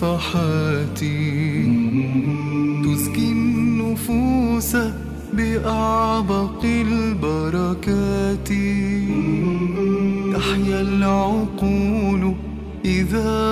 صفحاتي تزكي النفوس بأعبق البركات تحيا العقول إذا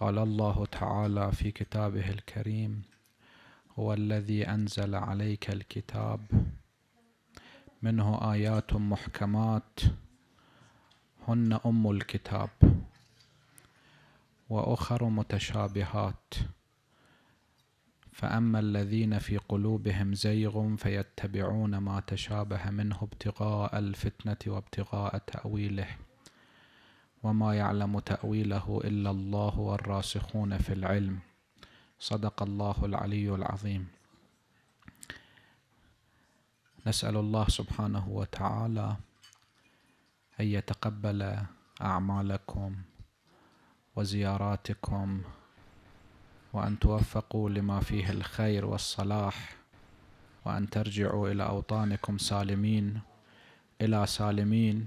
قال الله تعالى في كتابه الكريم هو الذي انزل عليك الكتاب منه ايات محكمات هن ام الكتاب واخر متشابهات فاما الذين في قلوبهم زيغ فيتبعون ما تشابه منه ابتغاء الفتنه وابتغاء تاويله وما يعلم تأويله إلا الله والراسخون في العلم صدق الله العلي العظيم نسأل الله سبحانه وتعالى أن يتقبل أعمالكم وزياراتكم وأن توفقوا لما فيه الخير والصلاح وأن ترجعوا إلى أوطانكم سالمين إلى سالمين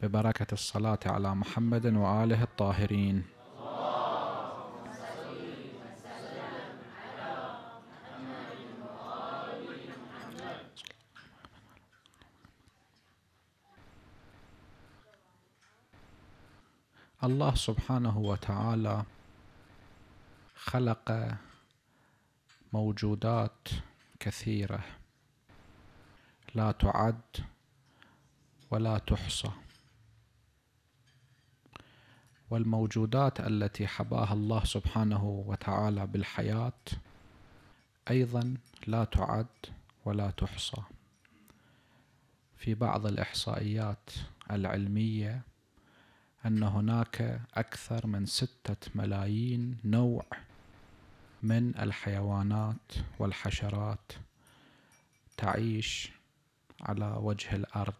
ببركة الصلاة على محمد وآله الطاهرين الله سبحانه وتعالى خلق موجودات كثيره لا تعد ولا تحصى والموجودات التي حباها الله سبحانه وتعالى بالحياه ايضا لا تعد ولا تحصى في بعض الاحصائيات العلميه ان هناك اكثر من سته ملايين نوع من الحيوانات والحشرات تعيش على وجه الارض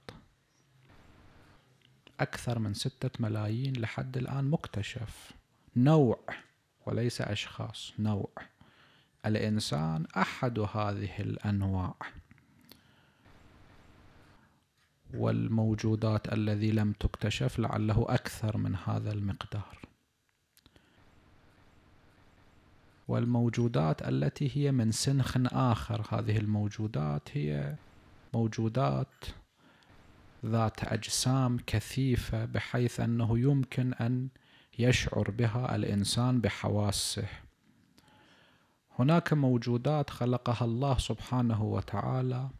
أكثر من ستة ملايين لحد الآن مكتشف نوع وليس أشخاص نوع الإنسان أحد هذه الأنواع والموجودات الذي لم تكتشف لعله أكثر من هذا المقدار والموجودات التي هي من سنخ آخر هذه الموجودات هي موجودات ذات أجسام كثيفة بحيث أنه يمكن أن يشعر بها الإنسان بحواسه هناك موجودات خلقها الله سبحانه وتعالى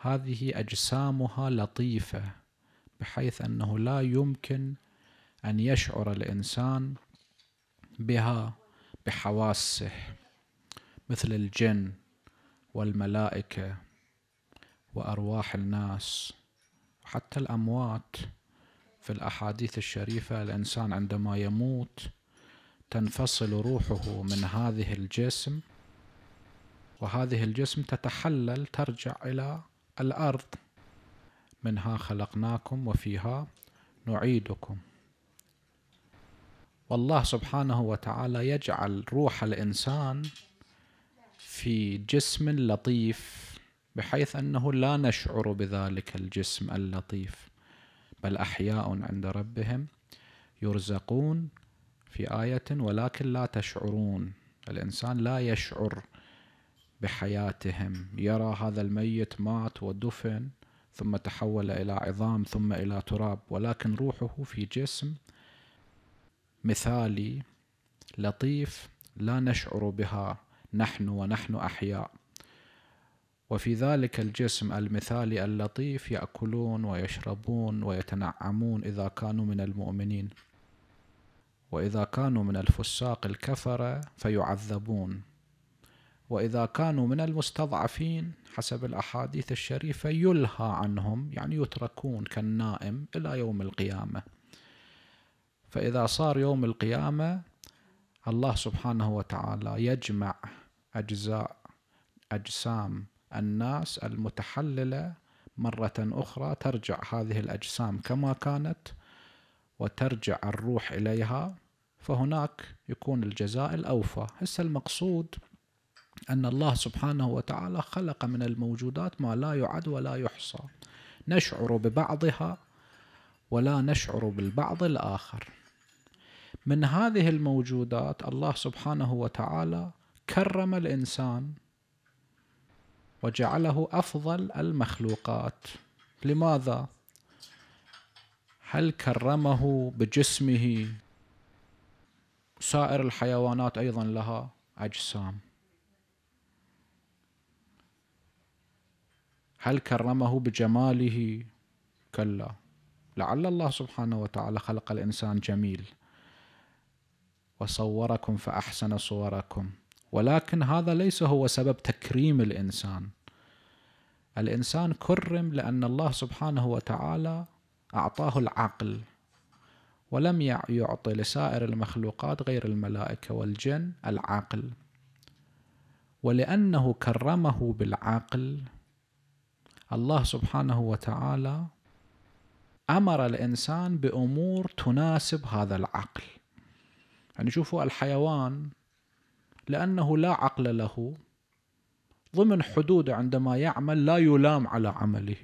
هذه أجسامها لطيفة بحيث أنه لا يمكن أن يشعر الإنسان بها بحواسه مثل الجن والملائكة وأرواح الناس حتى الأموات في الأحاديث الشريفة الإنسان عندما يموت تنفصل روحه من هذه الجسم وهذه الجسم تتحلل ترجع إلى الأرض منها خلقناكم وفيها نعيدكم والله سبحانه وتعالى يجعل روح الإنسان في جسم لطيف بحيث انه لا نشعر بذلك الجسم اللطيف بل احياء عند ربهم يرزقون في ايه ولكن لا تشعرون الانسان لا يشعر بحياتهم يرى هذا الميت مات ودفن ثم تحول الى عظام ثم الى تراب ولكن روحه في جسم مثالي لطيف لا نشعر بها نحن ونحن احياء وفي ذلك الجسم المثالي اللطيف ياكلون ويشربون ويتنعمون اذا كانوا من المؤمنين واذا كانوا من الفساق الكفره فيعذبون واذا كانوا من المستضعفين حسب الاحاديث الشريفه يلهى عنهم يعني يتركون كالنائم الى يوم القيامه فاذا صار يوم القيامه الله سبحانه وتعالى يجمع اجزاء اجسام الناس المتحلله مره اخرى ترجع هذه الاجسام كما كانت وترجع الروح اليها فهناك يكون الجزاء الاوفى هسه المقصود ان الله سبحانه وتعالى خلق من الموجودات ما لا يعد ولا يحصى نشعر ببعضها ولا نشعر بالبعض الاخر من هذه الموجودات الله سبحانه وتعالى كرم الانسان وجعله أفضل المخلوقات لماذا؟ هل كرمه بجسمه سائر الحيوانات أيضا لها أجسام هل كرمه بجماله كلا لعل الله سبحانه وتعالى خلق الإنسان جميل وصوركم فأحسن صوركم ولكن هذا ليس هو سبب تكريم الانسان الانسان كرم لان الله سبحانه وتعالى اعطاه العقل ولم يعطي لسائر المخلوقات غير الملائكه والجن العقل ولانه كرمه بالعقل الله سبحانه وتعالى امر الانسان بامور تناسب هذا العقل يعني شوفوا الحيوان لأنه لا عقل له ضمن حدوده عندما يعمل لا يلام على عمله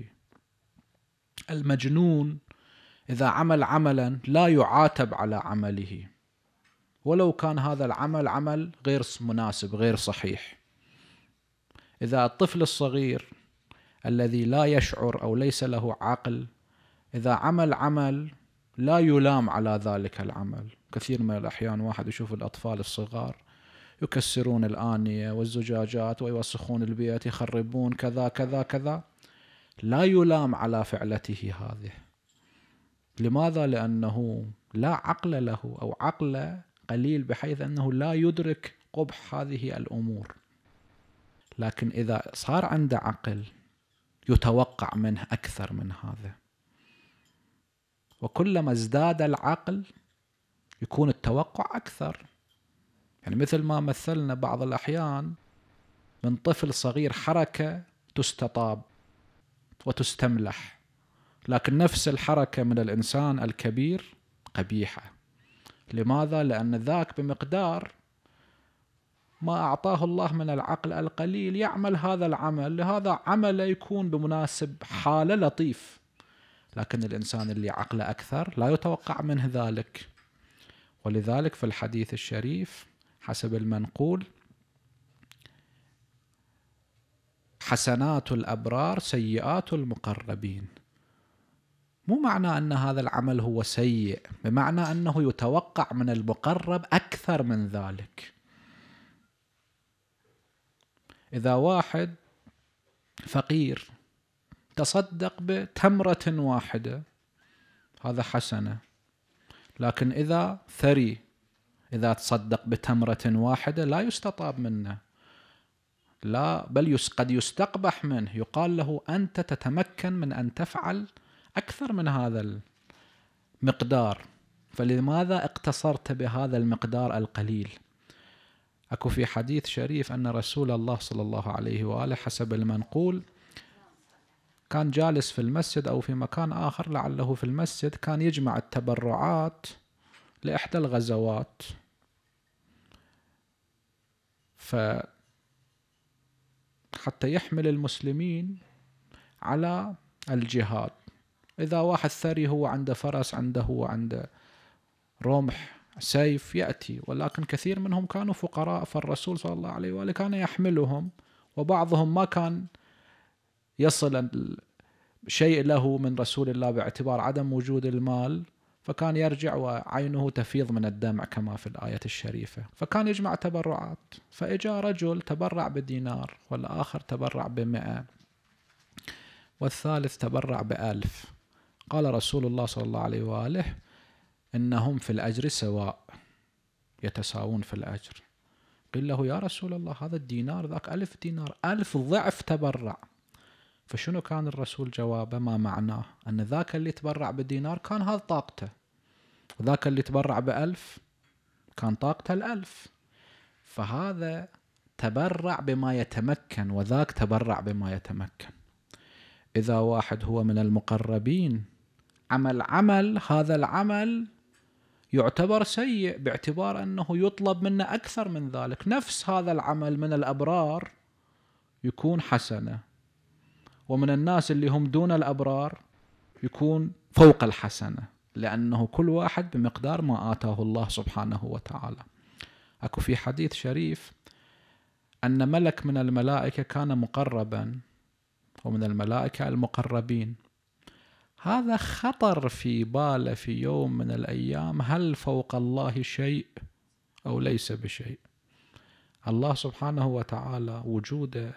المجنون إذا عمل عملا لا يعاتب على عمله ولو كان هذا العمل عمل غير مناسب غير صحيح إذا الطفل الصغير الذي لا يشعر أو ليس له عقل إذا عمل عمل لا يلام على ذلك العمل كثير من الأحيان واحد يشوف الأطفال الصغار يكسرون الآنية والزجاجات ويوسخون البيت يخربون كذا كذا كذا لا يلام على فعلته هذه لماذا؟ لأنه لا عقل له أو عقل قليل بحيث أنه لا يدرك قبح هذه الأمور لكن إذا صار عنده عقل يتوقع منه أكثر من هذا وكلما ازداد العقل يكون التوقع أكثر يعني مثل ما مثلنا بعض الأحيان من طفل صغير حركة تستطاب وتستملح لكن نفس الحركة من الإنسان الكبير قبيحة لماذا؟ لأن ذاك بمقدار ما أعطاه الله من العقل القليل يعمل هذا العمل لهذا عمل يكون بمناسب حالة لطيف لكن الإنسان اللي عقله أكثر لا يتوقع منه ذلك ولذلك في الحديث الشريف حسب المنقول حسنات الابرار سيئات المقربين مو معنى ان هذا العمل هو سيء بمعنى انه يتوقع من المقرب اكثر من ذلك اذا واحد فقير تصدق بتمره واحده هذا حسنه لكن اذا ثري إذا تصدق بتمرة واحدة لا يستطاب منه لا بل قد يستقبح منه يقال له أنت تتمكن من أن تفعل أكثر من هذا المقدار فلماذا اقتصرت بهذا المقدار القليل أكو في حديث شريف أن رسول الله صلى الله عليه وآله حسب المنقول كان جالس في المسجد أو في مكان آخر لعله في المسجد كان يجمع التبرعات لإحدى الغزوات ف حتى يحمل المسلمين على الجهاد إذا واحد ثري هو عنده فرس عنده هو عنده رمح سيف يأتي ولكن كثير منهم كانوا فقراء فالرسول صلى الله عليه وآله كان يحملهم وبعضهم ما كان يصل شيء له من رسول الله باعتبار عدم وجود المال فكان يرجع وعينه تفيض من الدمع كما في الآية الشريفة فكان يجمع تبرعات فإجا رجل تبرع بدينار والآخر تبرع بمئة والثالث تبرع بألف قال رسول الله صلى الله عليه وآله إنهم في الأجر سواء يتساوون في الأجر قيل له يا رسول الله هذا الدينار ذاك ألف دينار ألف ضعف تبرع فشنو كان الرسول جوابه ما معناه أن ذاك اللي تبرع بدينار كان هذا طاقته وذاك اللي تبرع بألف كان طاقته الألف فهذا تبرع بما يتمكن وذاك تبرع بما يتمكن إذا واحد هو من المقربين عمل عمل هذا العمل يعتبر سيء باعتبار أنه يطلب منه أكثر من ذلك نفس هذا العمل من الأبرار يكون حسنة ومن الناس اللي هم دون الابرار يكون فوق الحسنه لانه كل واحد بمقدار ما اتاه الله سبحانه وتعالى اكو في حديث شريف ان ملك من الملائكه كان مقربا ومن الملائكه المقربين هذا خطر في باله في يوم من الايام هل فوق الله شيء او ليس بشيء الله سبحانه وتعالى وجوده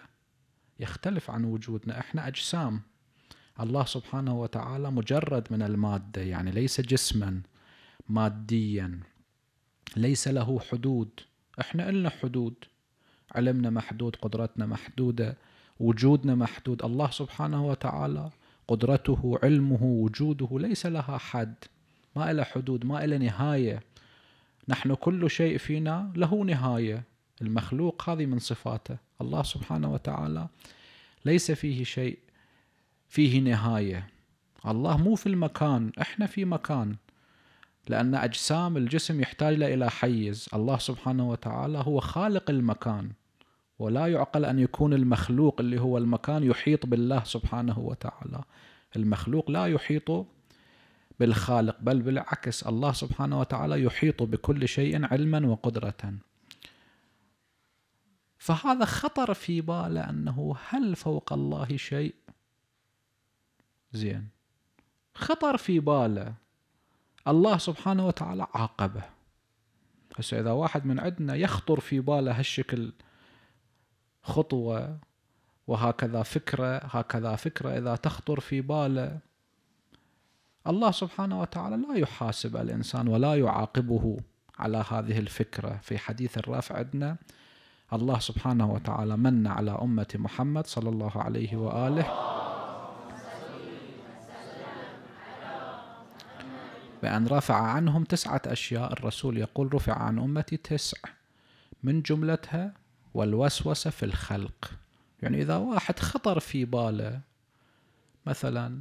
يختلف عن وجودنا احنا اجسام الله سبحانه وتعالى مجرد من الماده يعني ليس جسما ماديا ليس له حدود احنا لنا حدود علمنا محدود قدرتنا محدوده وجودنا محدود الله سبحانه وتعالى قدرته علمه وجوده ليس لها حد ما إلى حدود ما إلى نهاية نحن كل شيء فينا له نهاية المخلوق هذه من صفاته الله سبحانه وتعالى ليس فيه شيء فيه نهاية الله مو في المكان احنا في مكان لأن أجسام الجسم يحتاج إلى حيز الله سبحانه وتعالى هو خالق المكان ولا يعقل أن يكون المخلوق اللي هو المكان يحيط بالله سبحانه وتعالى المخلوق لا يحيط بالخالق بل بالعكس الله سبحانه وتعالى يحيط بكل شيء علما وقدرة فهذا خطر في باله أنه هل فوق الله شيء زين خطر في باله الله سبحانه وتعالى عاقبه هسه إذا واحد من عندنا يخطر في باله هالشكل خطوة وهكذا فكرة هكذا فكرة إذا تخطر في باله الله سبحانه وتعالى لا يحاسب الإنسان ولا يعاقبه على هذه الفكرة في حديث الرافع عندنا الله سبحانه وتعالى من على أمة محمد صلى الله عليه وآله بأن رفع عنهم تسعة أشياء الرسول يقول رفع عن أمتي تسع من جملتها والوسوسة في الخلق يعني إذا واحد خطر في باله مثلا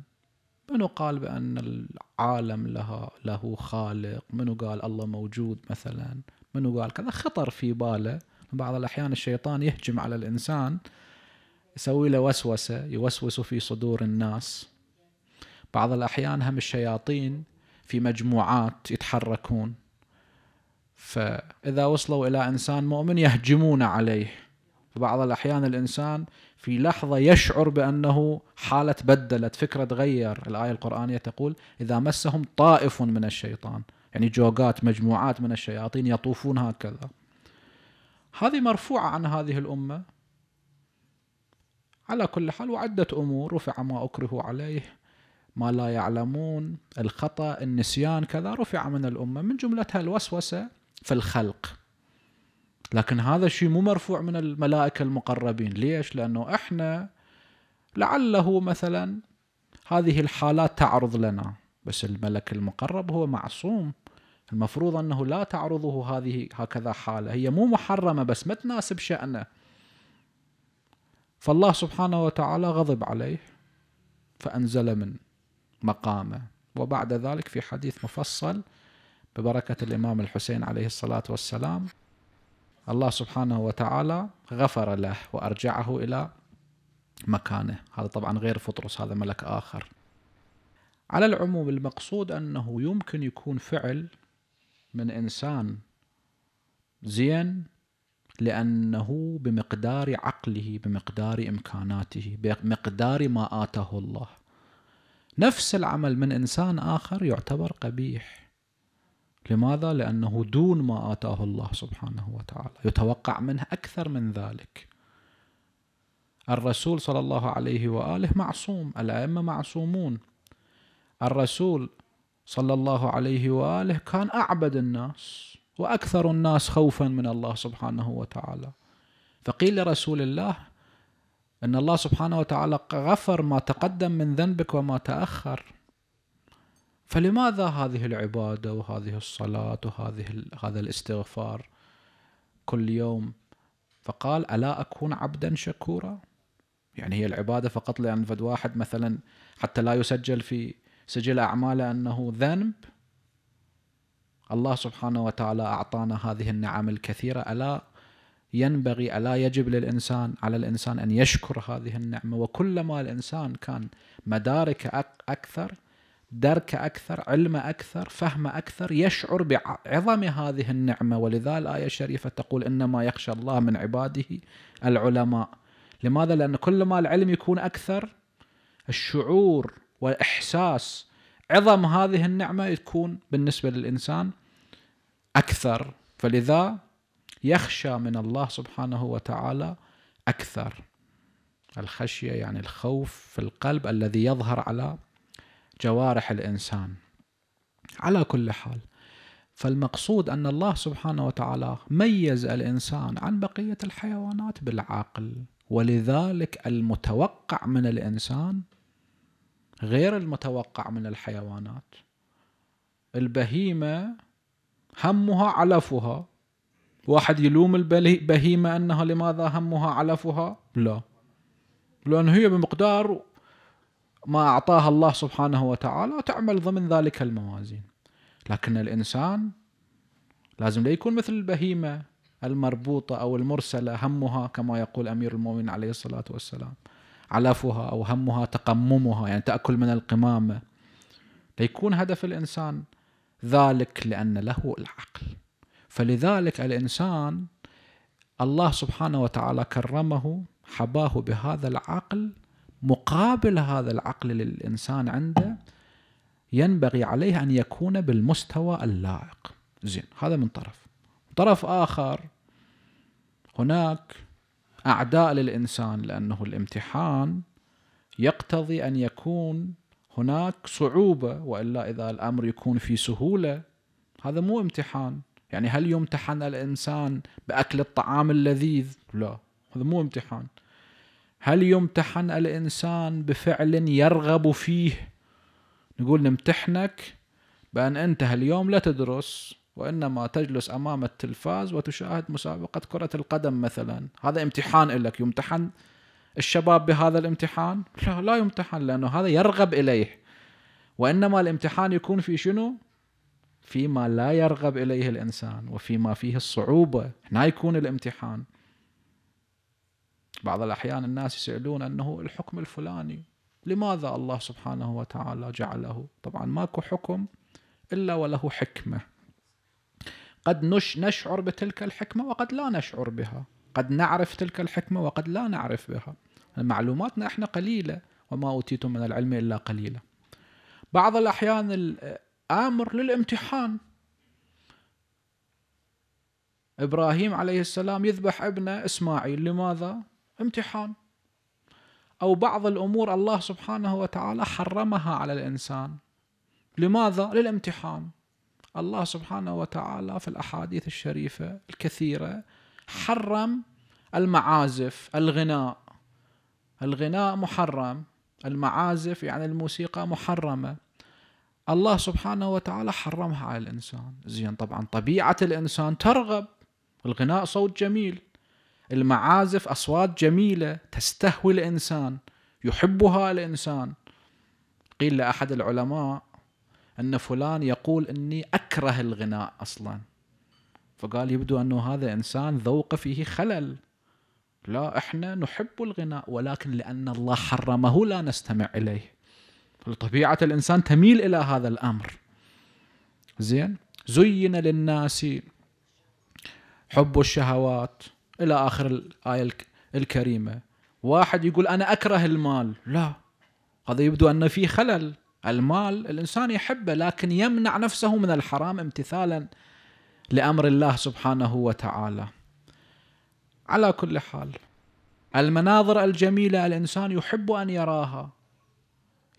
منو قال بأن العالم لها له خالق منو قال الله موجود مثلا منو قال كذا خطر في باله بعض الأحيان الشيطان يهجم على الإنسان يسوي له وسوسة يوسوس في صدور الناس بعض الأحيان هم الشياطين في مجموعات يتحركون فإذا وصلوا إلى إنسان مؤمن يهجمون عليه بعض الأحيان الإنسان في لحظة يشعر بأنه حالة تبدلت فكرة تغير الآية القرآنية تقول إذا مسهم طائف من الشيطان يعني جوقات مجموعات من الشياطين يطوفون هكذا هذه مرفوعة عن هذه الأمة على كل حال وعدة أمور رفع ما أكره عليه ما لا يعلمون الخطأ النسيان كذا رفع من الأمة من جملتها الوسوسة في الخلق لكن هذا الشيء مو مرفوع من الملائكة المقربين ليش؟ لأنه إحنا لعله مثلا هذه الحالات تعرض لنا بس الملك المقرب هو معصوم المفروض انه لا تعرضه هذه هكذا حاله هي مو محرمه بس ما تناسب شانه فالله سبحانه وتعالى غضب عليه فانزل من مقامه وبعد ذلك في حديث مفصل ببركه الامام الحسين عليه الصلاه والسلام الله سبحانه وتعالى غفر له وارجعه الى مكانه هذا طبعا غير فطرس هذا ملك اخر على العموم المقصود انه يمكن يكون فعل من انسان زين لانه بمقدار عقله بمقدار امكاناته بمقدار ما اتاه الله نفس العمل من انسان اخر يعتبر قبيح لماذا لانه دون ما اتاه الله سبحانه وتعالى يتوقع منه اكثر من ذلك الرسول صلى الله عليه واله معصوم الائمه معصومون الرسول صلى الله عليه واله كان اعبد الناس واكثر الناس خوفا من الله سبحانه وتعالى فقيل لرسول الله ان الله سبحانه وتعالى غفر ما تقدم من ذنبك وما تاخر فلماذا هذه العباده وهذه الصلاه وهذه هذا الاستغفار كل يوم فقال الا اكون عبدا شكورا يعني هي العباده فقط لان فد واحد مثلا حتى لا يسجل في سجل أعماله أنه ذنب الله سبحانه وتعالى أعطانا هذه النعم الكثيرة ألا ينبغي ألا يجب للإنسان على الإنسان أن يشكر هذه النعمة وكلما الإنسان كان مدارك أكثر درك أكثر علم أكثر فهم أكثر يشعر بعظم هذه النعمة ولذا الآية الشريفة تقول إنما يخشى الله من عباده العلماء لماذا؟ لأن كلما العلم يكون أكثر الشعور واحساس عظم هذه النعمه تكون بالنسبه للانسان اكثر فلذا يخشى من الله سبحانه وتعالى اكثر الخشيه يعني الخوف في القلب الذي يظهر على جوارح الانسان على كل حال فالمقصود ان الله سبحانه وتعالى ميز الانسان عن بقيه الحيوانات بالعقل ولذلك المتوقع من الانسان غير المتوقع من الحيوانات البهيمة همها علفها واحد يلوم البهيمة أنها لماذا همها علفها لا لأن هي بمقدار ما أعطاها الله سبحانه وتعالى تعمل ضمن ذلك الموازين لكن الإنسان لازم لا يكون مثل البهيمة المربوطة أو المرسلة همها كما يقول أمير المؤمنين عليه الصلاة والسلام علفها أو همها تقممها يعني تأكل من القمامة ليكون هدف الإنسان ذلك لأن له العقل فلذلك الإنسان الله سبحانه وتعالى كرمه حباه بهذا العقل مقابل هذا العقل للإنسان عنده ينبغي عليه أن يكون بالمستوى اللائق زين هذا من طرف طرف آخر هناك اعداء للانسان لانه الامتحان يقتضي ان يكون هناك صعوبه والا اذا الامر يكون في سهوله هذا مو امتحان يعني هل يمتحن الانسان باكل الطعام اللذيذ لا هذا مو امتحان هل يمتحن الانسان بفعل يرغب فيه نقول نمتحنك بان انت اليوم لا تدرس وإنما تجلس أمام التلفاز وتشاهد مسابقة كرة القدم مثلا هذا امتحان لك يمتحن الشباب بهذا الامتحان لا لا يمتحن لأنه هذا يرغب إليه وإنما الامتحان يكون في شنو فيما لا يرغب إليه الإنسان وفيما فيه الصعوبة هنا يكون الامتحان بعض الأحيان الناس يسألون أنه الحكم الفلاني لماذا الله سبحانه وتعالى جعله طبعا ماكو حكم إلا وله حكمة قد نش نشعر بتلك الحكمة وقد لا نشعر بها قد نعرف تلك الحكمة وقد لا نعرف بها معلوماتنا احنا قليلة وما أوتيتم من العلم إلا قليلا بعض الأحيان الأمر للامتحان إبراهيم عليه السلام يذبح ابنه إسماعيل لماذا؟ امتحان أو بعض الأمور الله سبحانه وتعالى حرمها على الإنسان لماذا؟ للامتحان الله سبحانه وتعالى في الاحاديث الشريفه الكثيره حرم المعازف الغناء الغناء محرم المعازف يعني الموسيقى محرمه الله سبحانه وتعالى حرمها على الانسان زين طبعا طبيعه الانسان ترغب الغناء صوت جميل المعازف اصوات جميله تستهوي الانسان يحبها الانسان قيل لاحد العلماء أن فلان يقول أني أكره الغناء أصلا فقال يبدو أنه هذا إنسان ذوقه فيه خلل لا إحنا نحب الغناء ولكن لأن الله حرمه لا نستمع إليه طبيعة الإنسان تميل إلى هذا الأمر زين زين للناس حب الشهوات إلى آخر الآية الكريمة واحد يقول أنا أكره المال لا هذا يبدو أن فيه خلل المال الانسان يحبه لكن يمنع نفسه من الحرام امتثالا لامر الله سبحانه وتعالى. على كل حال المناظر الجميله الانسان يحب ان يراها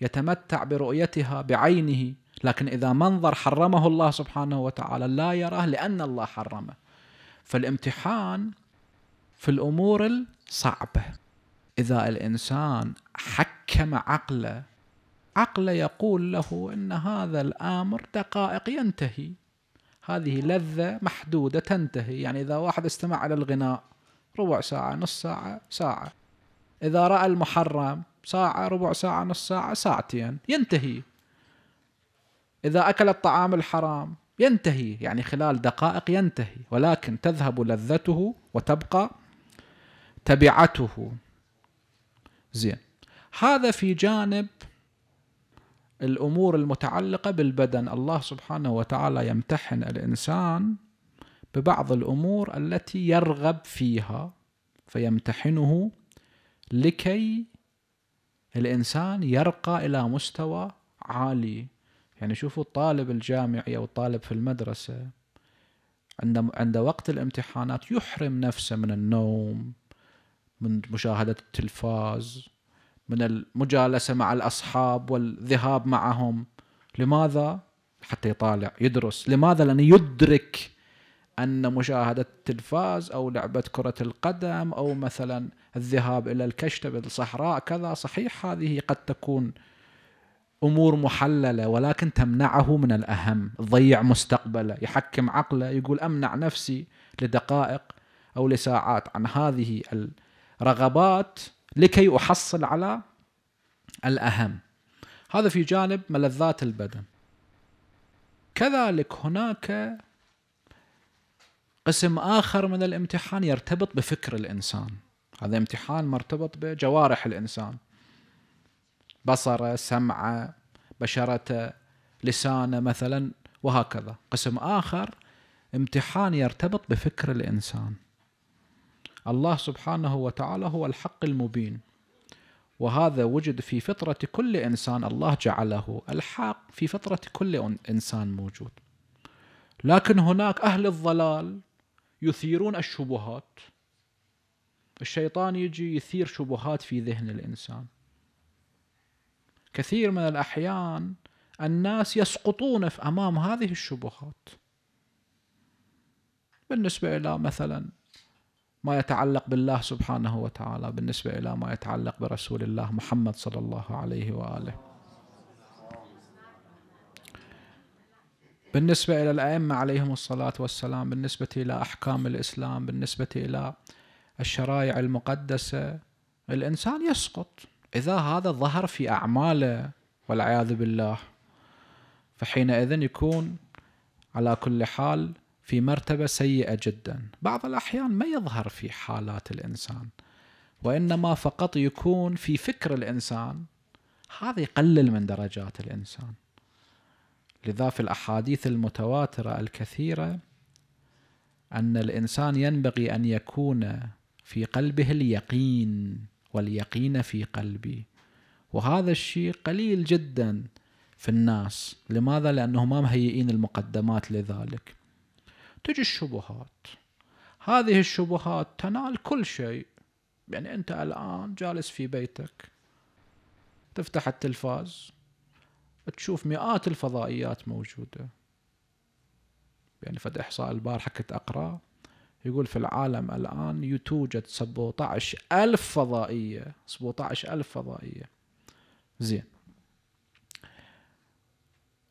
يتمتع برؤيتها بعينه لكن اذا منظر حرمه الله سبحانه وتعالى لا يراه لان الله حرمه. فالامتحان في الامور الصعبه. اذا الانسان حكم عقله عقله يقول له ان هذا الامر دقائق ينتهي هذه لذه محدوده تنتهي يعني اذا واحد استمع على الغناء ربع ساعه نص ساعه ساعه اذا راى المحرم ساعه ربع ساعه نص ساعه ساعتين ينتهي اذا اكل الطعام الحرام ينتهي يعني خلال دقائق ينتهي ولكن تذهب لذته وتبقى تبعته زين هذا في جانب الامور المتعلقه بالبدن الله سبحانه وتعالى يمتحن الانسان ببعض الامور التي يرغب فيها فيمتحنه لكي الانسان يرقى الى مستوى عالي يعني شوفوا الطالب الجامعي او الطالب في المدرسه عند عند وقت الامتحانات يحرم نفسه من النوم من مشاهده التلفاز من المجالسة مع الأصحاب والذهاب معهم لماذا؟ حتى يطالع يدرس لماذا؟ لأنه يدرك أن مشاهدة التلفاز أو لعبة كرة القدم أو مثلا الذهاب إلى الكشتة بالصحراء كذا صحيح هذه قد تكون امور محلله ولكن تمنعه من الاهم، تضيع مستقبله، يحكم عقله، يقول امنع نفسي لدقائق او لساعات عن هذه الرغبات لكي احصل على الاهم هذا في جانب ملذات البدن كذلك هناك قسم اخر من الامتحان يرتبط بفكر الانسان هذا امتحان مرتبط بجوارح الانسان بصره سمعه بشرته لسانه مثلا وهكذا قسم اخر امتحان يرتبط بفكر الانسان الله سبحانه وتعالى هو الحق المبين وهذا وجد في فطرة كل إنسان الله جعله الحق في فطرة كل إنسان موجود لكن هناك أهل الضلال يثيرون الشبهات الشيطان يجي يثير شبهات في ذهن الإنسان كثير من الأحيان الناس يسقطون في أمام هذه الشبهات بالنسبة إلى مثلا ما يتعلق بالله سبحانه وتعالى بالنسبة إلى ما يتعلق برسول الله محمد صلى الله عليه وآله بالنسبة إلى الأئمة عليهم الصلاة والسلام بالنسبة إلى أحكام الإسلام بالنسبة إلى الشرائع المقدسة الإنسان يسقط إذا هذا ظهر في أعماله والعياذ بالله فحينئذ يكون على كل حال في مرتبة سيئة جدا بعض الأحيان ما يظهر في حالات الإنسان وإنما فقط يكون في فكر الإنسان هذا يقلل من درجات الإنسان لذا في الأحاديث المتواترة الكثيرة أن الإنسان ينبغي أن يكون في قلبه اليقين واليقين في قلبي وهذا الشيء قليل جدا في الناس لماذا؟ لأنهم ما مهيئين المقدمات لذلك تجي الشبهات هذه الشبهات تنال كل شيء يعني انت الان جالس في بيتك تفتح التلفاز تشوف مئات الفضائيات موجوده يعني فد احصاء البارحه كنت اقرا يقول في العالم الان توجد 17 ألف فضائيه 17 ألف فضائيه زين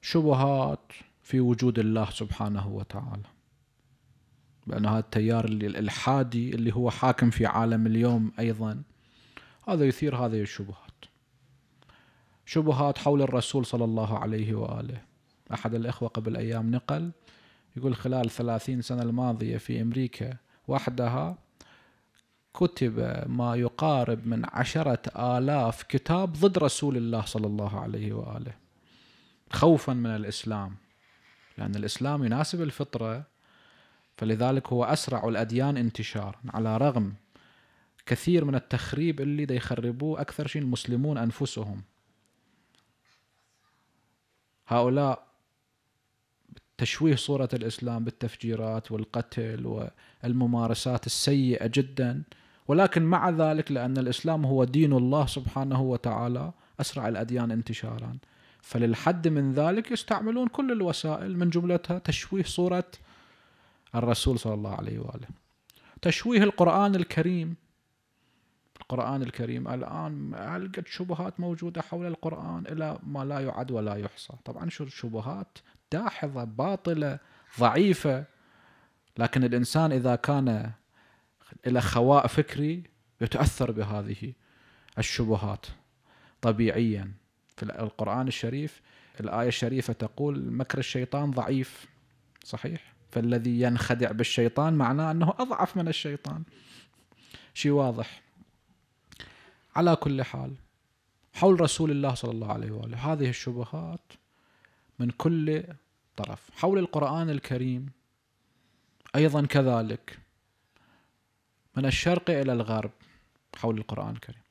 شبهات في وجود الله سبحانه وتعالى لأنه هذا التيار الإلحادي اللي هو حاكم في عالم اليوم أيضا هذا يثير هذه الشبهات شبهات حول الرسول صلى الله عليه وآله أحد الإخوة قبل أيام نقل يقول خلال ثلاثين سنة الماضية في أمريكا وحدها كتب ما يقارب من عشرة آلاف كتاب ضد رسول الله صلى الله عليه وآله خوفا من الإسلام لأن الإسلام يناسب الفطرة فلذلك هو أسرع الأديان انتشارا على رغم كثير من التخريب اللي دا يخربوه أكثر شيء المسلمون أنفسهم هؤلاء تشويه صورة الإسلام بالتفجيرات والقتل والممارسات السيئة جدا ولكن مع ذلك لأن الإسلام هو دين الله سبحانه وتعالى أسرع الأديان انتشارا فللحد من ذلك يستعملون كل الوسائل من جملتها تشويه صورة الرسول صلى الله عليه واله تشويه القران الكريم القران الكريم الان القت شبهات موجوده حول القران الى ما لا يعد ولا يحصى طبعا شو شبهات داحظه باطله ضعيفه لكن الانسان اذا كان الى خواء فكري يتاثر بهذه الشبهات طبيعيا في القران الشريف الايه الشريفه تقول مكر الشيطان ضعيف صحيح فالذي ينخدع بالشيطان معناه انه اضعف من الشيطان شيء واضح على كل حال حول رسول الله صلى الله عليه واله هذه الشبهات من كل طرف حول القران الكريم ايضا كذلك من الشرق الى الغرب حول القران الكريم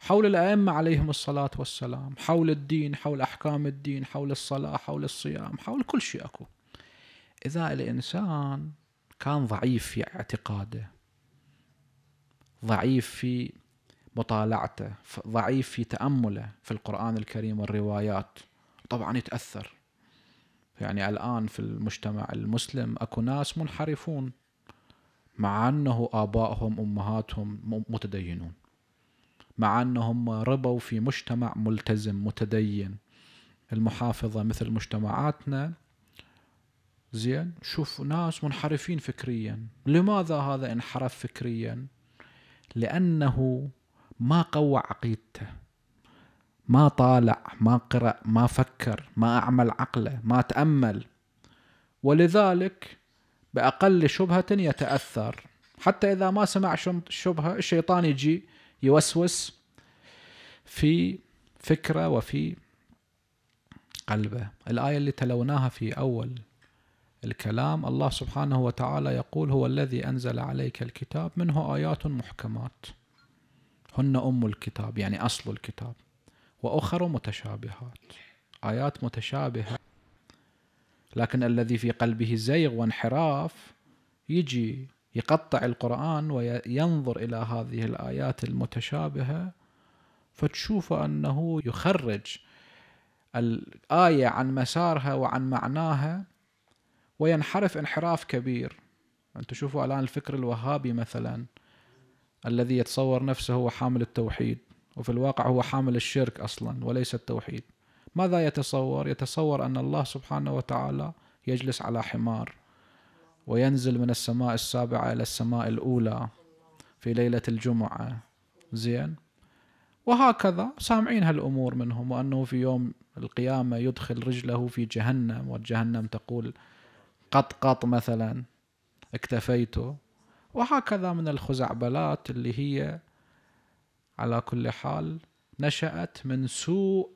حول الائمه عليهم الصلاه والسلام حول الدين حول احكام الدين حول الصلاه حول الصيام حول كل شيء اكو إذا الإنسان كان ضعيف في اعتقاده ضعيف في مطالعته ضعيف في تأمله في القرآن الكريم والروايات طبعا يتأثر يعني الآن في المجتمع المسلم أكو ناس منحرفون مع أنه آبائهم أمهاتهم متدينون مع أنهم ربوا في مجتمع ملتزم متدين المحافظة مثل مجتمعاتنا زين شوف ناس منحرفين فكريا لماذا هذا انحرف فكريا لأنه ما قوى عقيدته ما طالع ما قرأ ما فكر ما أعمل عقله ما تأمل ولذلك بأقل شبهة يتأثر حتى إذا ما سمع شبهة الشيطان يجي يوسوس في فكرة وفي قلبه الآية اللي تلوناها في أول الكلام الله سبحانه وتعالى يقول هو الذي أنزل عليك الكتاب منه آيات محكمات هن أم الكتاب يعني أصل الكتاب وأخر متشابهات آيات متشابهة لكن الذي في قلبه زيغ وانحراف يجي يقطع القرآن وينظر إلى هذه الآيات المتشابهة فتشوف أنه يخرج الآية عن مسارها وعن معناها وينحرف انحراف كبير أن تشوفوا الآن الفكر الوهابي مثلا الذي يتصور نفسه هو حامل التوحيد وفي الواقع هو حامل الشرك أصلا وليس التوحيد ماذا يتصور؟ يتصور أن الله سبحانه وتعالى يجلس على حمار وينزل من السماء السابعة إلى السماء الأولى في ليلة الجمعة زين وهكذا سامعين هالأمور منهم وأنه في يوم القيامة يدخل رجله في جهنم وجهنم تقول قط قط مثلا اكتفيت وهكذا من الخزعبلات اللي هي على كل حال نشأت من سوء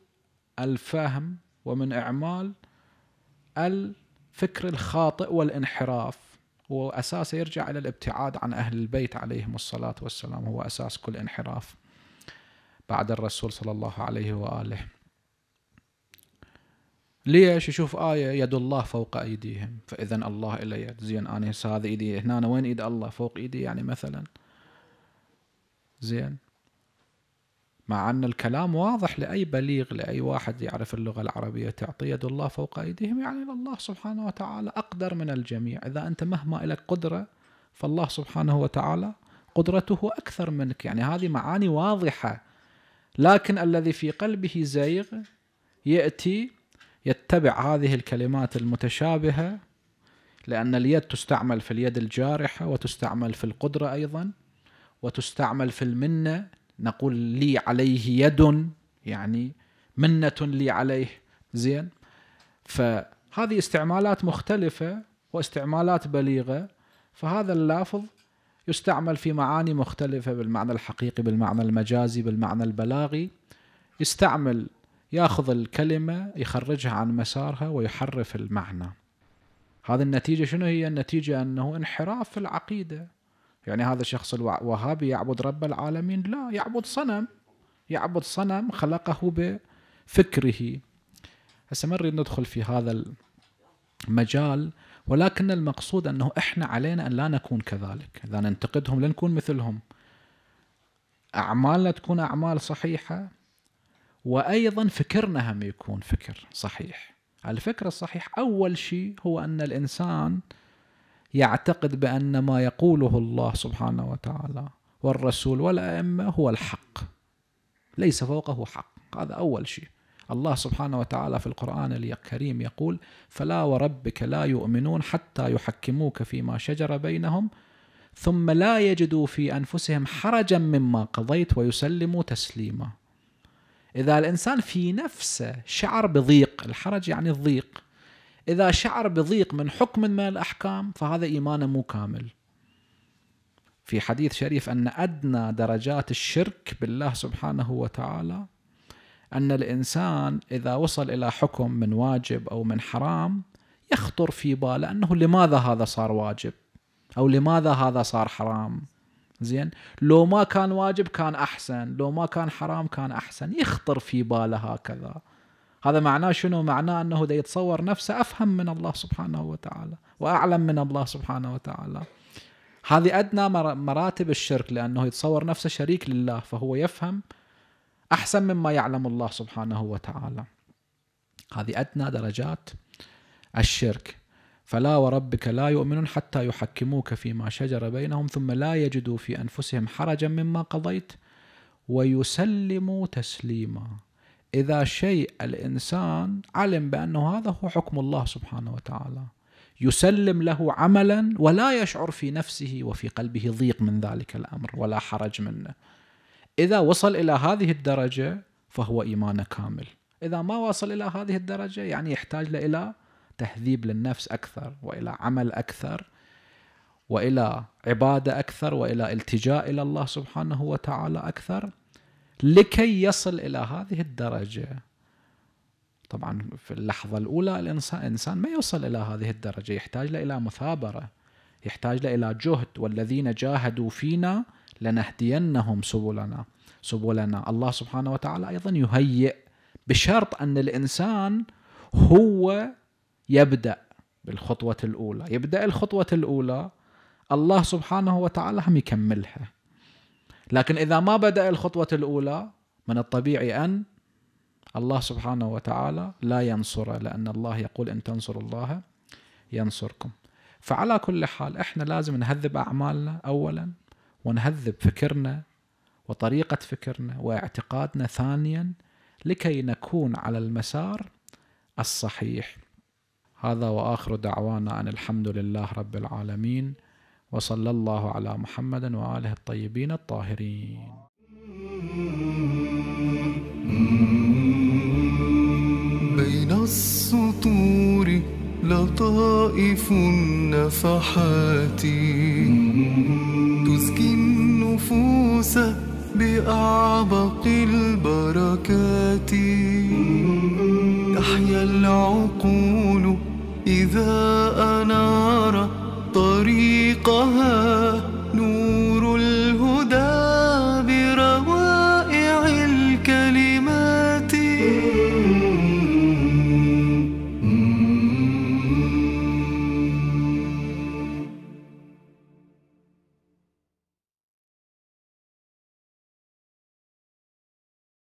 الفهم ومن إعمال الفكر الخاطئ والانحراف هو يرجع إلى الابتعاد عن أهل البيت عليهم الصلاة والسلام هو أساس كل انحراف بعد الرسول صلى الله عليه وآله ليش يشوف آية يد الله فوق أيديهم فإذا الله إلا يد زين أنا هسه هذه إيدي هنا وين إيد الله فوق إيدي يعني مثلا زين مع أن الكلام واضح لأي بليغ لأي واحد يعرف اللغة العربية تعطي يد الله فوق أيديهم يعني الله سبحانه وتعالى أقدر من الجميع إذا أنت مهما لك قدرة فالله سبحانه وتعالى قدرته أكثر منك يعني هذه معاني واضحة لكن الذي في قلبه زيغ يأتي يتبع هذه الكلمات المتشابهه لان اليد تستعمل في اليد الجارحه وتستعمل في القدره ايضا وتستعمل في المنه نقول لي عليه يد يعني منه لي عليه زين فهذه استعمالات مختلفه واستعمالات بليغه فهذا اللافظ يستعمل في معاني مختلفة بالمعنى الحقيقي بالمعنى المجازي بالمعنى البلاغي يستعمل ياخذ الكلمه يخرجها عن مسارها ويحرف المعنى هذه النتيجه شنو هي النتيجه انه انحراف في العقيده يعني هذا الشخص الوهابي يعبد رب العالمين لا يعبد صنم يعبد صنم خلقه بفكره هسه ما نريد ندخل في هذا المجال ولكن المقصود انه احنا علينا ان لا نكون كذلك، اذا ننتقدهم لنكون مثلهم. اعمالنا تكون اعمال صحيحه، وايضا فكرنا هم يكون فكر صحيح الفكر الصحيح اول شيء هو ان الانسان يعتقد بان ما يقوله الله سبحانه وتعالى والرسول والائمه هو الحق ليس فوقه حق هذا اول شيء الله سبحانه وتعالى في القرآن الكريم يقول فلا وربك لا يؤمنون حتى يحكموك فيما شجر بينهم ثم لا يجدوا في أنفسهم حرجا مما قضيت ويسلموا تسليما إذا الإنسان في نفسه شعر بضيق الحرج يعني الضيق إذا شعر بضيق من حكم من الأحكام فهذا إيمانه مو كامل في حديث شريف أن أدنى درجات الشرك بالله سبحانه وتعالى أن الإنسان إذا وصل إلى حكم من واجب أو من حرام يخطر في باله أنه لماذا هذا صار واجب أو لماذا هذا صار حرام زين لو ما كان واجب كان احسن لو ما كان حرام كان احسن يخطر في باله هكذا هذا معناه شنو معناه انه ده يتصور نفسه افهم من الله سبحانه وتعالى واعلم من الله سبحانه وتعالى هذه ادنى مراتب الشرك لانه يتصور نفسه شريك لله فهو يفهم احسن مما يعلم الله سبحانه وتعالى هذه ادنى درجات الشرك فلا وربك لا يؤمنون حتى يحكموك فيما شجر بينهم ثم لا يجدوا في أنفسهم حرجا مما قضيت ويسلموا تسليما إذا شيء الإنسان علم بأنه هذا هو حكم الله سبحانه وتعالى يسلم له عملا ولا يشعر في نفسه وفي قلبه ضيق من ذلك الأمر ولا حرج منه إذا وصل إلى هذه الدرجة فهو إيمان كامل إذا ما وصل إلى هذه الدرجة يعني يحتاج إلى تهذيب للنفس اكثر والى عمل اكثر والى عباده اكثر والى التجاء الى الله سبحانه وتعالى اكثر لكي يصل الى هذه الدرجه طبعا في اللحظه الاولى الانسان انسان ما يوصل الى هذه الدرجه يحتاج الى مثابره يحتاج الى جهد والذين جاهدوا فينا لنهدينهم سبلنا سبلنا الله سبحانه وتعالى ايضا يهيئ بشرط ان الانسان هو يبدأ بالخطوة الأولى يبدأ الخطوة الأولى الله سبحانه وتعالى هم يكملها لكن إذا ما بدأ الخطوة الأولى من الطبيعي أن الله سبحانه وتعالى لا ينصره لأن الله يقول إن تنصروا الله ينصركم فعلى كل حال إحنا لازم نهذب أعمالنا أولا ونهذب فكرنا وطريقة فكرنا واعتقادنا ثانيا لكي نكون على المسار الصحيح هذا واخر دعوانا ان الحمد لله رب العالمين وصلى الله على محمد واله الطيبين الطاهرين. بين السطور لطائف النفحات تزكي النفوس بأعبق البركات تحيا العقول إذا أنار طريقها